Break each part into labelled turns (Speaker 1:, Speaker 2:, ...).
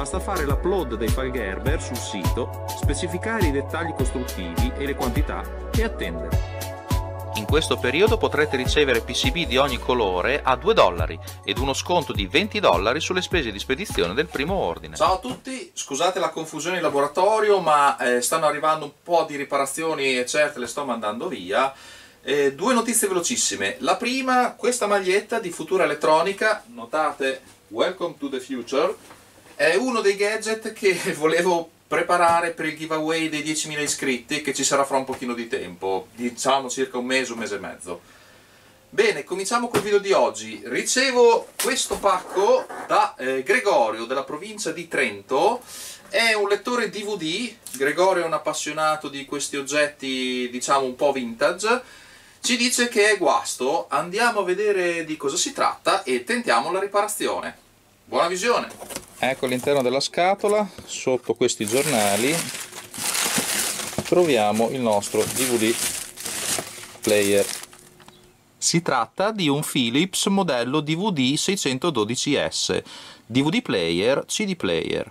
Speaker 1: basta fare l'upload dei file Gerber sul sito, specificare i dettagli costruttivi e le quantità e attendere. In questo periodo potrete ricevere PCB di ogni colore a 2 dollari ed uno sconto di 20 dollari sulle spese di spedizione del primo ordine. Ciao a tutti, scusate la confusione in laboratorio ma eh, stanno arrivando un po' di riparazioni e certe le sto mandando via. Eh, due notizie velocissime. La prima, questa maglietta di Futura Elettronica, notate Welcome to the Future, è uno dei gadget che volevo preparare per il giveaway dei 10.000 iscritti che ci sarà fra un pochino di tempo, diciamo circa un mese, un mese e mezzo. Bene, cominciamo col video di oggi. Ricevo questo pacco da eh, Gregorio della provincia di Trento. È un lettore DVD, Gregorio è un appassionato di questi oggetti diciamo un po' vintage. Ci dice che è guasto, andiamo a vedere di cosa si tratta e tentiamo la riparazione buona visione ecco all'interno della scatola sotto questi giornali troviamo il nostro DVD player si tratta di un Philips modello DVD 612S DVD player, CD player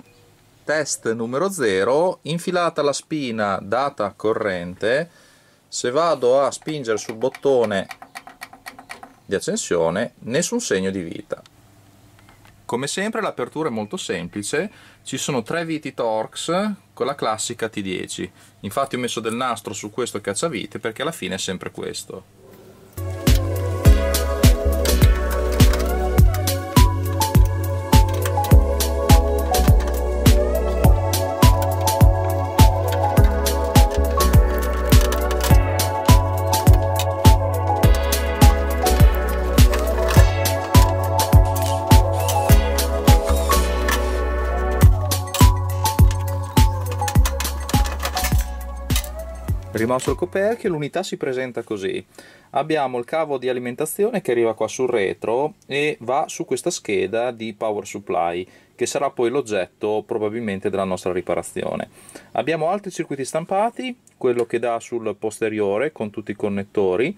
Speaker 1: test numero 0 infilata la spina data corrente se vado a spingere sul bottone di accensione nessun segno di vita come sempre l'apertura è molto semplice, ci sono tre viti Torx con la classica T10. Infatti ho messo del nastro su questo cacciavite perché alla fine è sempre questo. Rimosso il coperchio, l'unità si presenta così. Abbiamo il cavo di alimentazione che arriva qua sul retro e va su questa scheda di power supply che sarà poi l'oggetto probabilmente della nostra riparazione. Abbiamo altri circuiti stampati, quello che dà sul posteriore con tutti i connettori,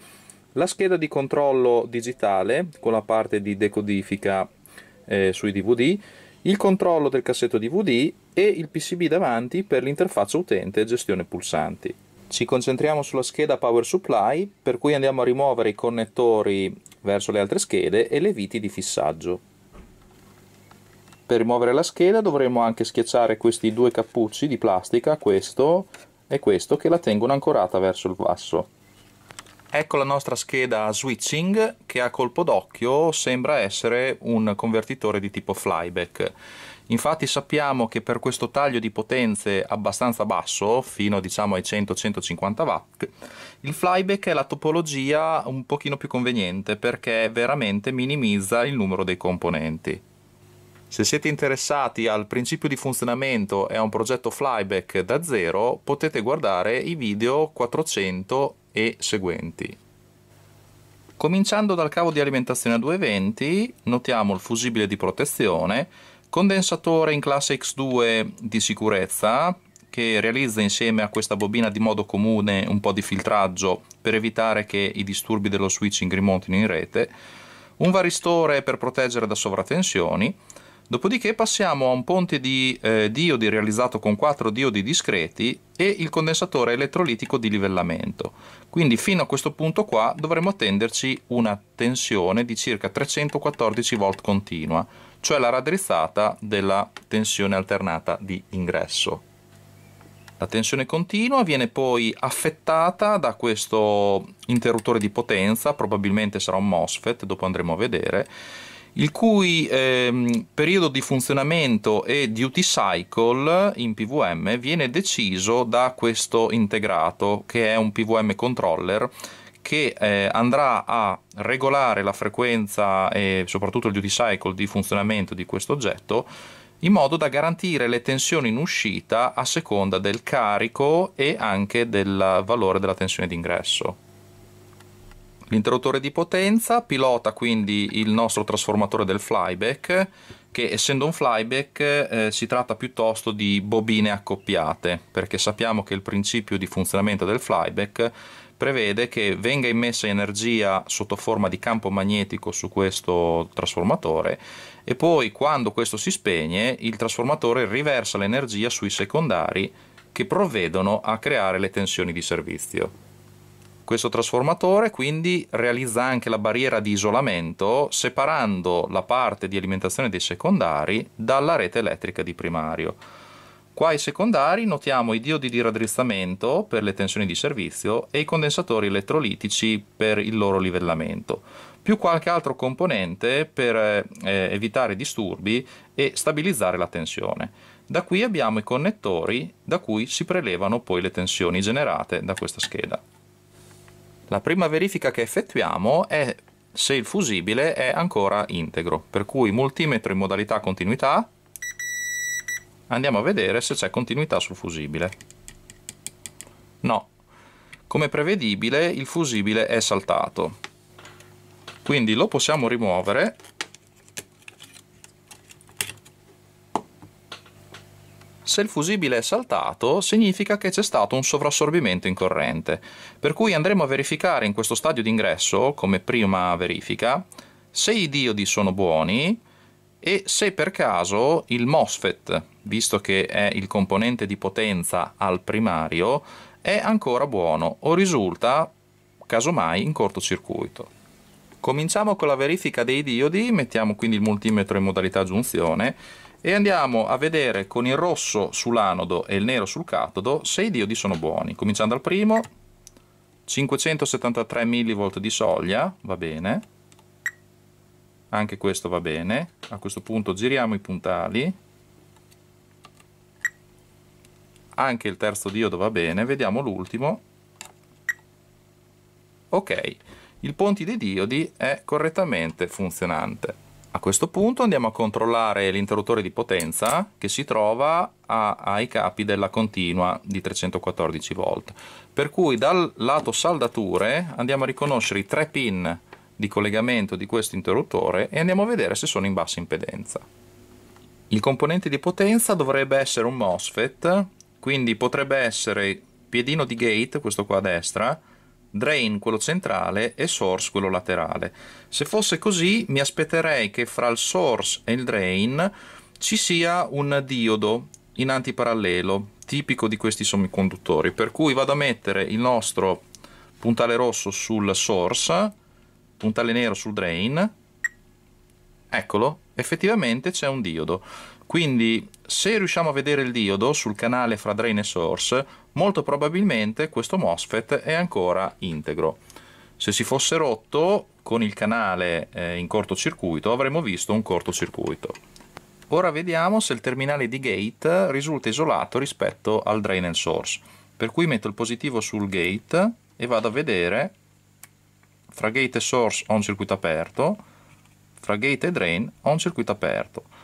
Speaker 1: la scheda di controllo digitale con la parte di decodifica eh, sui DVD, il controllo del cassetto DVD e il PCB davanti per l'interfaccia utente e gestione pulsanti. Ci concentriamo sulla scheda Power Supply, per cui andiamo a rimuovere i connettori verso le altre schede e le viti di fissaggio. Per rimuovere la scheda dovremo anche schiacciare questi due cappucci di plastica, questo e questo, che la tengono ancorata verso il basso. Ecco la nostra scheda switching che a colpo d'occhio sembra essere un convertitore di tipo flyback. Infatti sappiamo che per questo taglio di potenze abbastanza basso, fino diciamo ai 100-150 watt, il flyback è la topologia un pochino più conveniente perché veramente minimizza il numero dei componenti. Se siete interessati al principio di funzionamento e a un progetto flyback da zero, potete guardare i video 400 e seguenti. Cominciando dal cavo di alimentazione a 220, notiamo il fusibile di protezione Condensatore in classe X2 di sicurezza che realizza insieme a questa bobina di modo comune un po' di filtraggio per evitare che i disturbi dello switching rimontino in rete, un varistore per proteggere da sovratensioni, Dopodiché passiamo a un ponte di eh, diodi realizzato con quattro diodi discreti e il condensatore elettrolitico di livellamento. Quindi fino a questo punto qua dovremo attenderci una tensione di circa 314 volt continua, cioè la raddrizzata della tensione alternata di ingresso. La tensione continua viene poi affettata da questo interruttore di potenza, probabilmente sarà un MOSFET, dopo andremo a vedere, il cui ehm, periodo di funzionamento e duty cycle in PVM viene deciso da questo integrato che è un PVM controller che eh, andrà a regolare la frequenza e soprattutto il duty cycle di funzionamento di questo oggetto in modo da garantire le tensioni in uscita a seconda del carico e anche del valore della tensione d'ingresso l'interruttore di potenza, pilota quindi il nostro trasformatore del flyback che essendo un flyback eh, si tratta piuttosto di bobine accoppiate perché sappiamo che il principio di funzionamento del flyback prevede che venga immessa energia sotto forma di campo magnetico su questo trasformatore e poi quando questo si spegne il trasformatore riversa l'energia sui secondari che provvedono a creare le tensioni di servizio. Questo trasformatore quindi realizza anche la barriera di isolamento separando la parte di alimentazione dei secondari dalla rete elettrica di primario. Qua ai secondari notiamo i diodi di raddrizzamento per le tensioni di servizio e i condensatori elettrolitici per il loro livellamento, più qualche altro componente per eh, evitare disturbi e stabilizzare la tensione. Da qui abbiamo i connettori da cui si prelevano poi le tensioni generate da questa scheda. La prima verifica che effettuiamo è se il fusibile è ancora integro, per cui multimetro in modalità continuità andiamo a vedere se c'è continuità sul fusibile. No, come prevedibile il fusibile è saltato, quindi lo possiamo rimuovere se il fusibile è saltato significa che c'è stato un sovrassorbimento in corrente, per cui andremo a verificare in questo stadio d'ingresso, come prima verifica, se i diodi sono buoni e se per caso il MOSFET, visto che è il componente di potenza al primario, è ancora buono o risulta casomai in cortocircuito. Cominciamo con la verifica dei diodi, mettiamo quindi il multimetro in modalità giunzione e andiamo a vedere con il rosso sull'anodo e il nero sul catodo se i diodi sono buoni. Cominciando dal primo, 573 mV di soglia, va bene, anche questo va bene, a questo punto giriamo i puntali, anche il terzo diodo va bene, vediamo l'ultimo, ok, il ponte dei diodi è correttamente funzionante. A questo punto andiamo a controllare l'interruttore di potenza che si trova a, ai capi della continua di 314 volt. Per cui dal lato saldature andiamo a riconoscere i tre pin di collegamento di questo interruttore e andiamo a vedere se sono in bassa impedenza. Il componente di potenza dovrebbe essere un MOSFET, quindi potrebbe essere piedino di gate, questo qua a destra, drain quello centrale e source quello laterale. Se fosse così mi aspetterei che fra il source e il drain ci sia un diodo in antiparallelo, tipico di questi semiconduttori, per cui vado a mettere il nostro puntale rosso sul source, puntale nero sul drain, eccolo, effettivamente c'è un diodo. Quindi se riusciamo a vedere il diodo sul canale fra drain e source, molto probabilmente questo MOSFET è ancora integro. Se si fosse rotto con il canale eh, in cortocircuito avremmo visto un cortocircuito. Ora vediamo se il terminale di gate risulta isolato rispetto al drain and source. Per cui metto il positivo sul gate e vado a vedere fra gate e source ho un circuito aperto, fra gate e drain ho un circuito aperto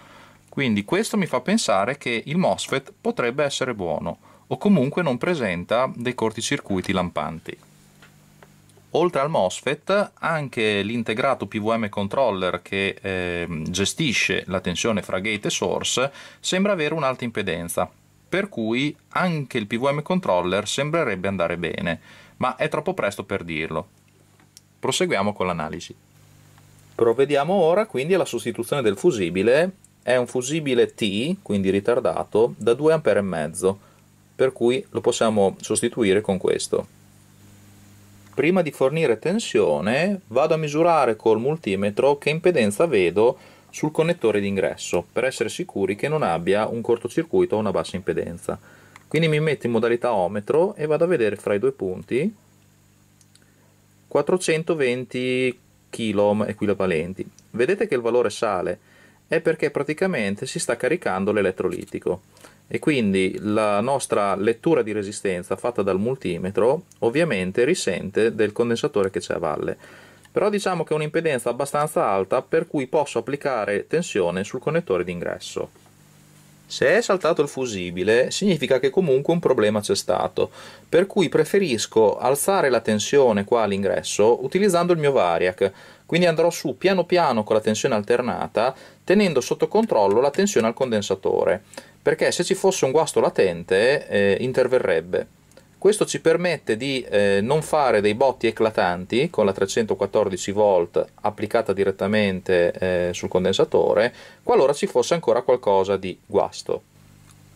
Speaker 1: quindi questo mi fa pensare che il MOSFET potrebbe essere buono, o comunque non presenta dei corticircuiti lampanti. Oltre al MOSFET, anche l'integrato PWM controller che eh, gestisce la tensione fra gate e source sembra avere un'alta impedenza, per cui anche il PWM controller sembrerebbe andare bene, ma è troppo presto per dirlo. Proseguiamo con l'analisi. Provvediamo ora quindi alla sostituzione del fusibile è un fusibile T, quindi ritardato, da 2 A, e mezzo, per cui lo possiamo sostituire con questo. Prima di fornire tensione vado a misurare col multimetro che impedenza vedo sul connettore d'ingresso per essere sicuri che non abbia un cortocircuito o una bassa impedenza. Quindi mi metto in modalità ometro e vado a vedere fra i due punti 420 kΩ equivalenti. Vedete che il valore sale è perché praticamente si sta caricando l'elettrolitico e quindi la nostra lettura di resistenza fatta dal multimetro ovviamente risente del condensatore che c'è a valle però diciamo che è un'impedenza abbastanza alta per cui posso applicare tensione sul connettore d'ingresso se è saltato il fusibile significa che comunque un problema c'è stato per cui preferisco alzare la tensione qua all'ingresso utilizzando il mio variac quindi andrò su piano piano con la tensione alternata, tenendo sotto controllo la tensione al condensatore, perché se ci fosse un guasto latente eh, interverrebbe. Questo ci permette di eh, non fare dei botti eclatanti con la 314 volt applicata direttamente eh, sul condensatore, qualora ci fosse ancora qualcosa di guasto.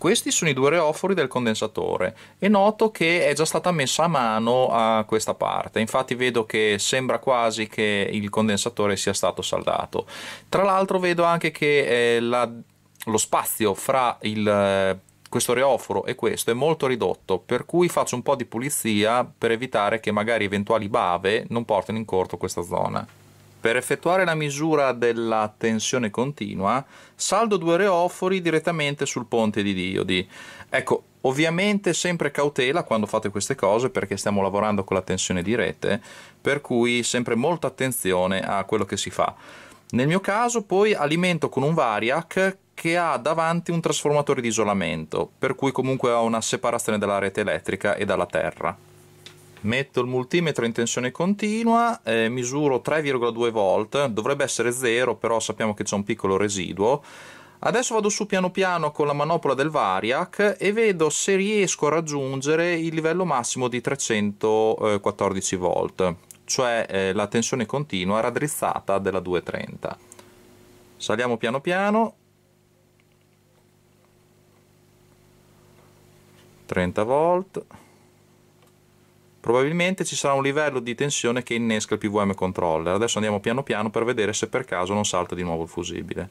Speaker 1: Questi sono i due reofori del condensatore e noto che è già stata messa a mano a questa parte, infatti vedo che sembra quasi che il condensatore sia stato saldato. Tra l'altro vedo anche che eh, la, lo spazio fra il, eh, questo reoforo e questo è molto ridotto, per cui faccio un po' di pulizia per evitare che magari eventuali bave non portino in corto questa zona. Per effettuare la misura della tensione continua, saldo due reofori direttamente sul ponte di diodi. Ecco, ovviamente sempre cautela quando fate queste cose perché stiamo lavorando con la tensione di rete, per cui sempre molta attenzione a quello che si fa. Nel mio caso poi alimento con un variac che ha davanti un trasformatore di isolamento, per cui comunque ho una separazione dalla rete elettrica e dalla terra. Metto il multimetro in tensione continua, eh, misuro 3,2 volt, dovrebbe essere 0, però sappiamo che c'è un piccolo residuo. Adesso vado su piano piano con la manopola del Variac e vedo se riesco a raggiungere il livello massimo di 314 volt, cioè eh, la tensione continua raddrizzata della 230. Saliamo piano piano. 30 volt probabilmente ci sarà un livello di tensione che innesca il PVM controller. Adesso andiamo piano piano per vedere se per caso non salta di nuovo il fusibile.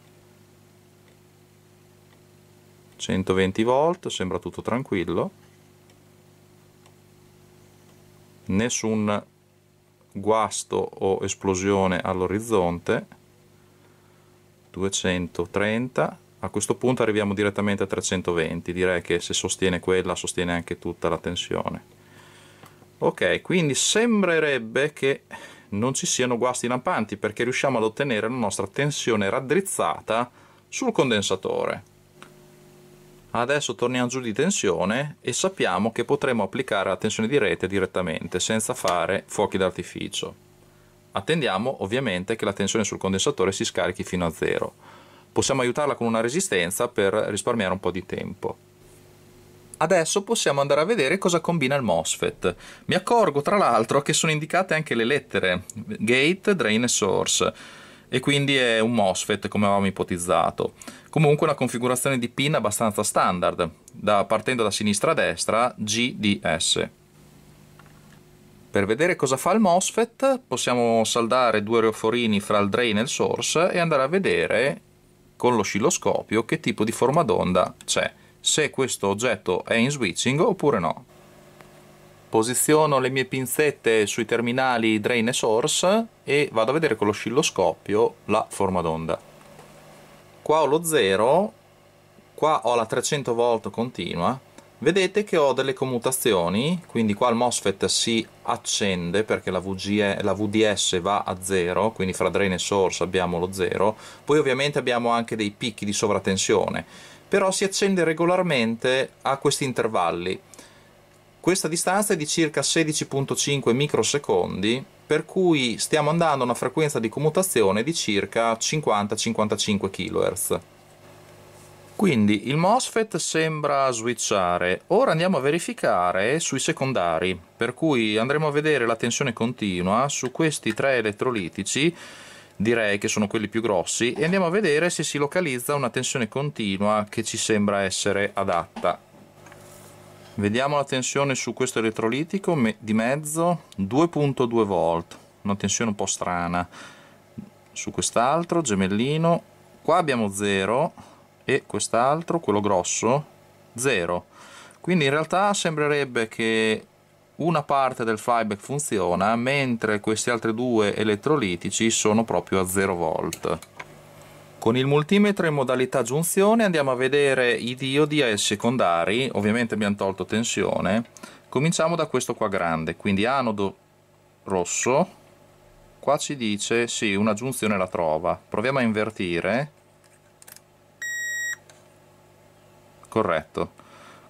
Speaker 1: 120 volt, sembra tutto tranquillo. Nessun guasto o esplosione all'orizzonte. 230, a questo punto arriviamo direttamente a 320, direi che se sostiene quella sostiene anche tutta la tensione ok quindi sembrerebbe che non ci siano guasti lampanti perché riusciamo ad ottenere la nostra tensione raddrizzata sul condensatore adesso torniamo giù di tensione e sappiamo che potremo applicare la tensione di rete direttamente senza fare fuochi d'artificio attendiamo ovviamente che la tensione sul condensatore si scarichi fino a zero possiamo aiutarla con una resistenza per risparmiare un po' di tempo Adesso possiamo andare a vedere cosa combina il MOSFET. Mi accorgo tra l'altro che sono indicate anche le lettere gate, drain e source e quindi è un MOSFET come avevamo ipotizzato. Comunque una configurazione di pin abbastanza standard, da, partendo da sinistra a destra, GDS. Per vedere cosa fa il MOSFET possiamo saldare due reoforini fra il drain e il source e andare a vedere con l'oscilloscopio che tipo di forma d'onda c'è se questo oggetto è in switching oppure no. Posiziono le mie pinzette sui terminali drain e source e vado a vedere con l'oscilloscopio la forma d'onda. Qua ho lo 0, qua ho la 300 volt continua, vedete che ho delle commutazioni, quindi qua il MOSFET si accende perché la, VGE, la, VDS va a 0, quindi fra drain e source abbiamo lo 0, poi ovviamente abbiamo anche dei picchi di sovratensione, però si accende regolarmente a questi intervalli. Questa distanza è di circa 16.5 microsecondi, per cui stiamo andando a una frequenza di commutazione di circa 50-55 kHz. Quindi il MOSFET sembra switchare, ora andiamo a verificare sui secondari, per cui andremo a vedere la tensione continua su questi tre elettrolitici direi che sono quelli più grossi e andiamo a vedere se si localizza una tensione continua che ci sembra essere adatta vediamo la tensione su questo elettrolitico di mezzo 2.2 volt una tensione un po' strana su quest'altro gemellino qua abbiamo 0 e quest'altro quello grosso 0 quindi in realtà sembrerebbe che una parte del flyback funziona, mentre questi altri due elettrolitici sono proprio a 0 volt. Con il multimetro in modalità giunzione andiamo a vedere i diodi ai secondari, ovviamente abbiamo tolto tensione. Cominciamo da questo qua grande, quindi anodo rosso, qua ci dice sì, una giunzione la trova. Proviamo a invertire. Corretto.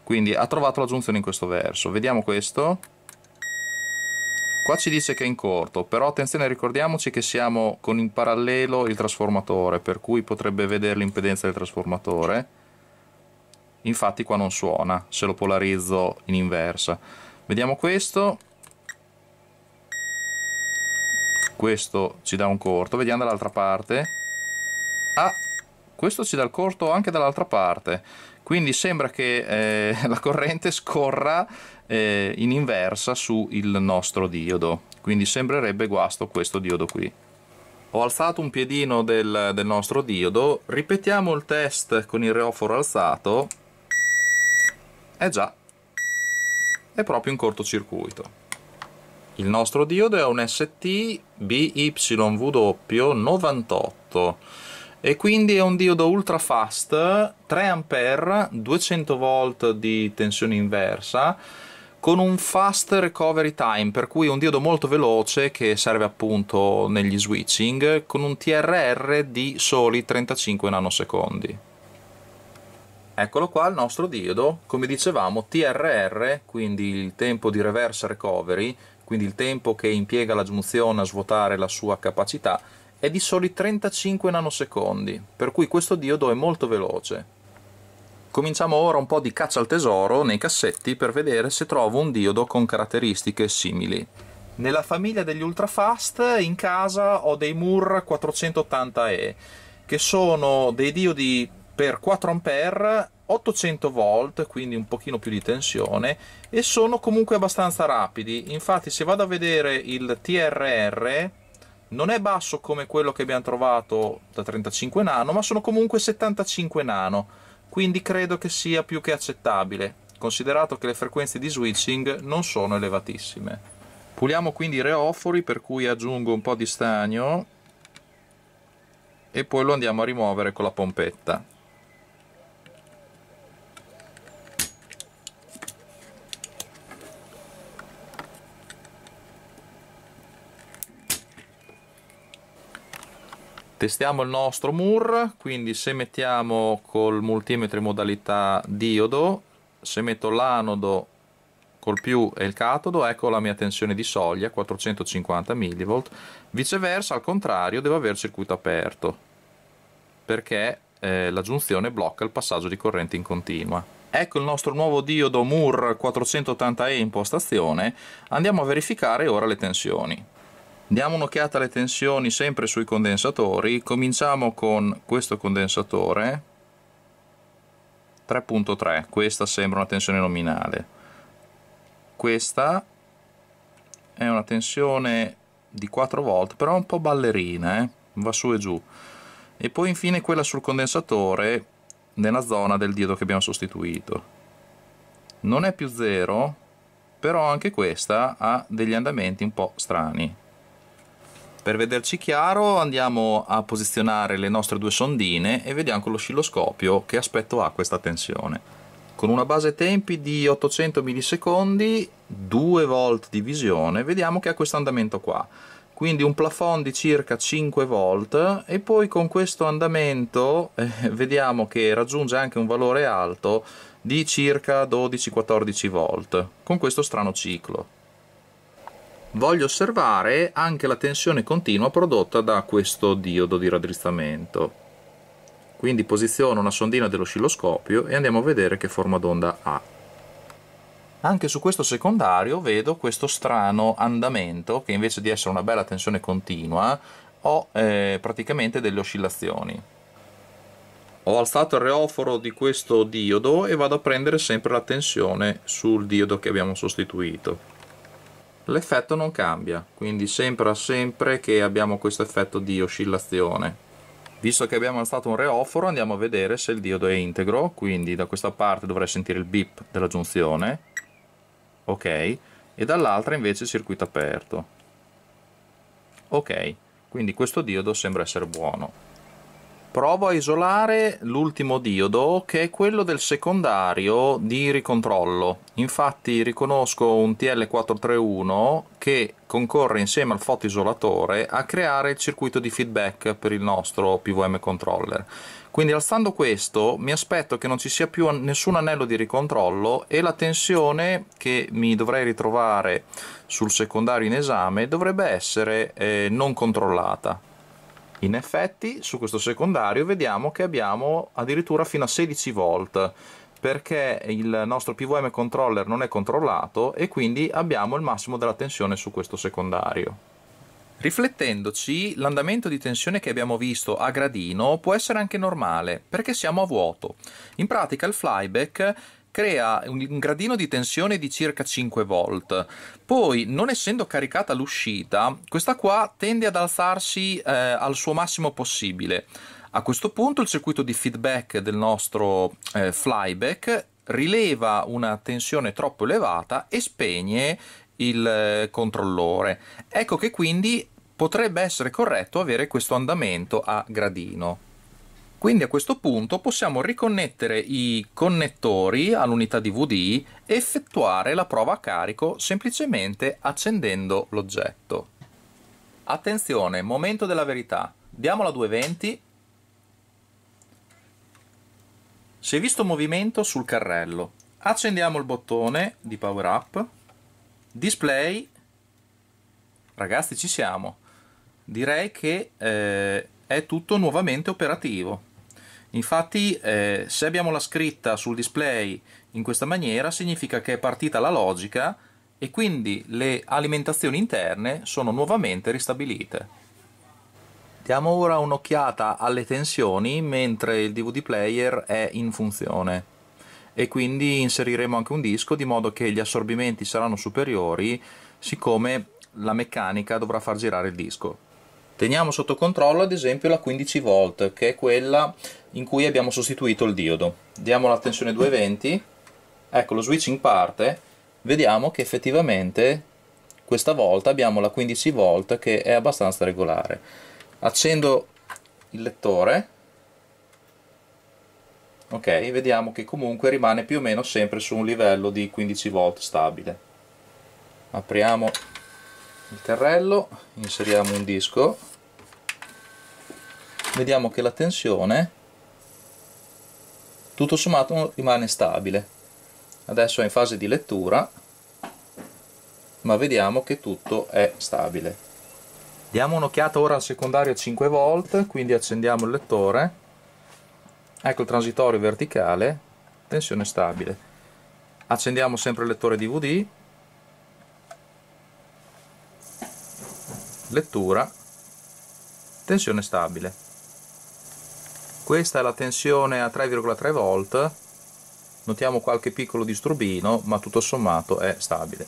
Speaker 1: Quindi ha trovato la giunzione in questo verso. Vediamo questo. Qua ci dice che è in corto, però attenzione ricordiamoci che siamo con in parallelo il trasformatore, per cui potrebbe vedere l'impedenza del trasformatore. Infatti qua non suona, se lo polarizzo in inversa. Vediamo questo. Questo ci dà un corto, vediamo dall'altra parte. Ah, questo ci dà il corto anche dall'altra parte quindi sembra che eh, la corrente scorra eh, in inversa sul nostro diodo quindi sembrerebbe guasto questo diodo qui ho alzato un piedino del, del nostro diodo ripetiamo il test con il reoforo alzato e eh già è proprio un cortocircuito il nostro diodo è un ST BYW98 e quindi è un diodo ultra fast 3A 200V di tensione inversa con un fast recovery time, per cui un diodo molto veloce che serve appunto negli switching, con un TRR di soli 35 nanosecondi. Eccolo qua il nostro diodo, come dicevamo TRR, quindi il tempo di reverse recovery, quindi il tempo che impiega la giunzione a svuotare la sua capacità, è di soli 35 nanosecondi, per cui questo diodo è molto veloce. Cominciamo ora un po' di caccia al tesoro nei cassetti per vedere se trovo un diodo con caratteristiche simili. Nella famiglia degli ultrafast in casa ho dei MUR 480E che sono dei diodi per 4A 800 volt quindi un pochino più di tensione e sono comunque abbastanza rapidi infatti se vado a vedere il TRR non è basso come quello che abbiamo trovato da 35 nano ma sono comunque 75 nano quindi credo che sia più che accettabile, considerato che le frequenze di switching non sono elevatissime. Puliamo quindi i reofori per cui aggiungo un po' di stagno e poi lo andiamo a rimuovere con la pompetta. Testiamo il nostro MUR, quindi se mettiamo col multimetro in modalità diodo, se metto l'anodo col più e il catodo, ecco la mia tensione di soglia, 450 mV. Viceversa, al contrario, devo avere circuito aperto, perché eh, la giunzione blocca il passaggio di corrente in continua. Ecco il nostro nuovo diodo MUR 480E in postazione, andiamo a verificare ora le tensioni. Diamo un'occhiata alle tensioni sempre sui condensatori, cominciamo con questo condensatore 3.3, questa sembra una tensione nominale, questa è una tensione di 4 volt, però un po' ballerina, eh? va su e giù, e poi infine quella sul condensatore nella zona del diodo che abbiamo sostituito. Non è più zero, però anche questa ha degli andamenti un po' strani. Per vederci chiaro andiamo a posizionare le nostre due sondine e vediamo con l'oscilloscopio che aspetto ha questa tensione. Con una base tempi di 800 millisecondi, 2 volt di visione, vediamo che ha questo andamento qua. Quindi un plafond di circa 5 volt e poi con questo andamento eh, vediamo che raggiunge anche un valore alto di circa 12-14 volt con questo strano ciclo voglio osservare anche la tensione continua prodotta da questo diodo di raddrizzamento. Quindi posiziono una sondina dell'oscilloscopio e andiamo a vedere che forma d'onda ha. Anche su questo secondario vedo questo strano andamento che invece di essere una bella tensione continua ho eh, praticamente delle oscillazioni. Ho alzato il reoforo di questo diodo e vado a prendere sempre la tensione sul diodo che abbiamo sostituito l'effetto non cambia quindi sembra sempre che abbiamo questo effetto di oscillazione visto che abbiamo alzato un reoforo andiamo a vedere se il diodo è integro quindi da questa parte dovrei sentire il beep della giunzione ok e dall'altra invece il circuito aperto ok quindi questo diodo sembra essere buono Provo a isolare l'ultimo diodo che è quello del secondario di ricontrollo. Infatti riconosco un TL431 che concorre insieme al fotoisolatore a creare il circuito di feedback per il nostro PVM controller. Quindi alzando questo mi aspetto che non ci sia più nessun anello di ricontrollo e la tensione che mi dovrei ritrovare sul secondario in esame dovrebbe essere eh, non controllata. In effetti su questo secondario vediamo che abbiamo addirittura fino a 16 volt perché il nostro PVM controller non è controllato e quindi abbiamo il massimo della tensione su questo secondario. Riflettendoci, l'andamento di tensione che abbiamo visto a gradino può essere anche normale, perché siamo a vuoto. In pratica il flyback crea un gradino di tensione di circa 5 volt. Poi, non essendo caricata l'uscita, questa qua tende ad alzarsi eh, al suo massimo possibile. A questo punto il circuito di feedback del nostro eh, flyback rileva una tensione troppo elevata e spegne il eh, controllore. Ecco che quindi potrebbe essere corretto avere questo andamento a gradino. Quindi a questo punto possiamo riconnettere i connettori all'unità DVD e effettuare la prova a carico semplicemente accendendo l'oggetto. Attenzione, momento della verità. Diamo la 220. Si è visto movimento sul carrello. Accendiamo il bottone di power up. Display. Ragazzi, ci siamo. Direi che eh, è tutto nuovamente operativo. Infatti eh, se abbiamo la scritta sul display in questa maniera significa che è partita la logica e quindi le alimentazioni interne sono nuovamente ristabilite. Diamo ora un'occhiata alle tensioni mentre il DVD player è in funzione e quindi inseriremo anche un disco di modo che gli assorbimenti saranno superiori siccome la meccanica dovrà far girare il disco. Teniamo sotto controllo ad esempio la 15 V che è quella in cui abbiamo sostituito il diodo. Diamo la tensione 220, ecco lo switching parte, vediamo che effettivamente questa volta abbiamo la 15 V che è abbastanza regolare. Accendo il lettore, ok, vediamo che comunque rimane più o meno sempre su un livello di 15 V stabile apriamo il carrello, inseriamo un disco vediamo che la tensione tutto sommato rimane stabile adesso è in fase di lettura ma vediamo che tutto è stabile diamo un'occhiata ora al secondario a 5 volt quindi accendiamo il lettore ecco il transitorio verticale tensione stabile accendiamo sempre il lettore DVD lettura tensione stabile questa è la tensione a 3,3 volt notiamo qualche piccolo disturbino ma tutto sommato è stabile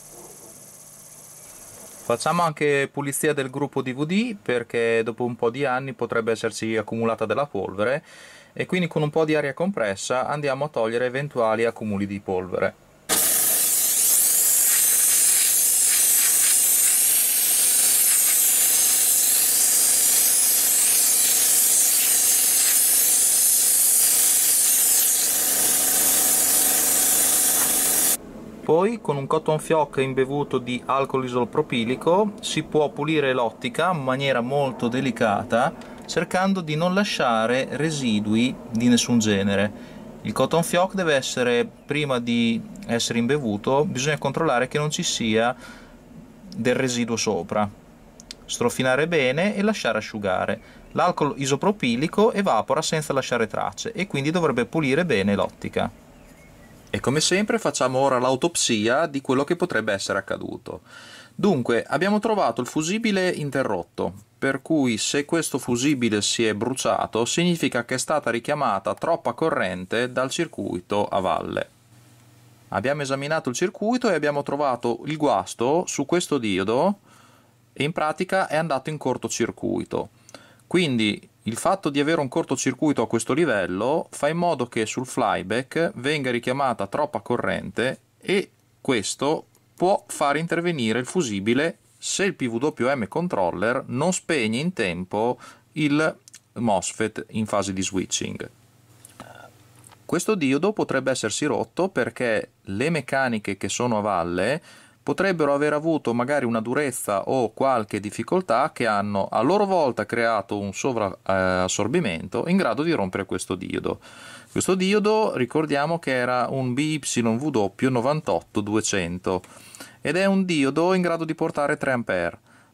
Speaker 1: facciamo anche pulizia del gruppo DVD perché dopo un po' di anni potrebbe esserci accumulata della polvere e quindi con un po' di aria compressa andiamo a togliere eventuali accumuli di polvere Poi con un cotton fioc imbevuto di alcol isopropilico si può pulire l'ottica in maniera molto delicata cercando di non lasciare residui di nessun genere. Il cotton fioc deve essere, prima di essere imbevuto, bisogna controllare che non ci sia del residuo sopra. Strofinare bene e lasciare asciugare. L'alcol isopropilico evapora senza lasciare tracce e quindi dovrebbe pulire bene l'ottica. E come sempre facciamo ora l'autopsia di quello che potrebbe essere accaduto. Dunque, abbiamo trovato il fusibile interrotto, per cui se questo fusibile si è bruciato significa che è stata richiamata troppa corrente dal circuito a valle. Abbiamo esaminato il circuito e abbiamo trovato il guasto su questo diodo e in pratica è andato in cortocircuito. Quindi il fatto di avere un cortocircuito a questo livello fa in modo che sul flyback venga richiamata troppa corrente e questo può far intervenire il fusibile se il PWM controller non spegne in tempo il MOSFET in fase di switching. Questo diodo potrebbe essersi rotto perché le meccaniche che sono a valle potrebbero aver avuto magari una durezza o qualche difficoltà che hanno a loro volta creato un sovraassorbimento eh, in grado di rompere questo diodo. Questo diodo ricordiamo che era un BYW98200 ed è un diodo in grado di portare 3 A.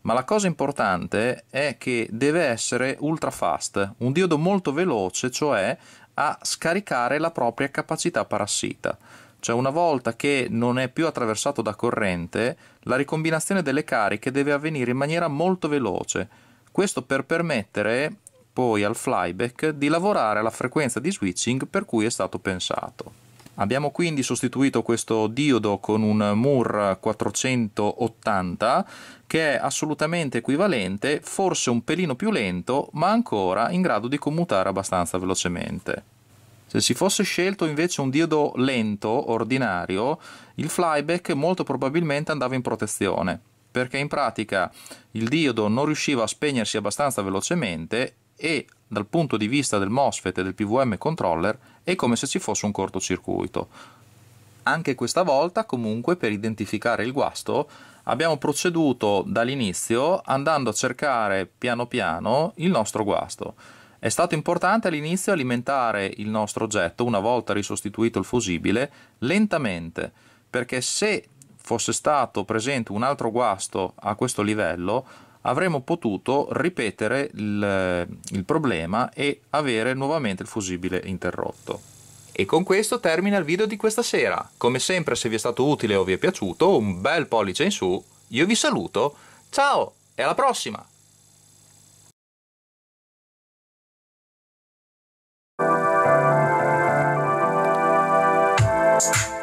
Speaker 1: Ma la cosa importante è che deve essere ultra fast, un diodo molto veloce, cioè a scaricare la propria capacità parassita. Cioè una volta che non è più attraversato da corrente, la ricombinazione delle cariche deve avvenire in maniera molto veloce. Questo per permettere poi al flyback di lavorare alla frequenza di switching per cui è stato pensato. Abbiamo quindi sostituito questo diodo con un MUR 480 che è assolutamente equivalente, forse un pelino più lento, ma ancora in grado di commutare abbastanza velocemente. Se si fosse scelto invece un diodo lento, ordinario, il flyback molto probabilmente andava in protezione, perché in pratica il diodo non riusciva a spegnersi abbastanza velocemente e dal punto di vista del MOSFET e del PVM controller è come se ci fosse un cortocircuito. Anche questa volta comunque per identificare il guasto abbiamo proceduto dall'inizio andando a cercare piano piano il nostro guasto. È stato importante all'inizio alimentare il nostro oggetto, una volta risostituito il fusibile, lentamente, perché se fosse stato presente un altro guasto a questo livello, avremmo potuto ripetere il, il, problema e avere nuovamente il fusibile interrotto. E con questo termina il video di questa sera. Come sempre, se vi è stato utile o vi è piaciuto, un bel pollice in su. Io vi saluto, ciao e alla prossima!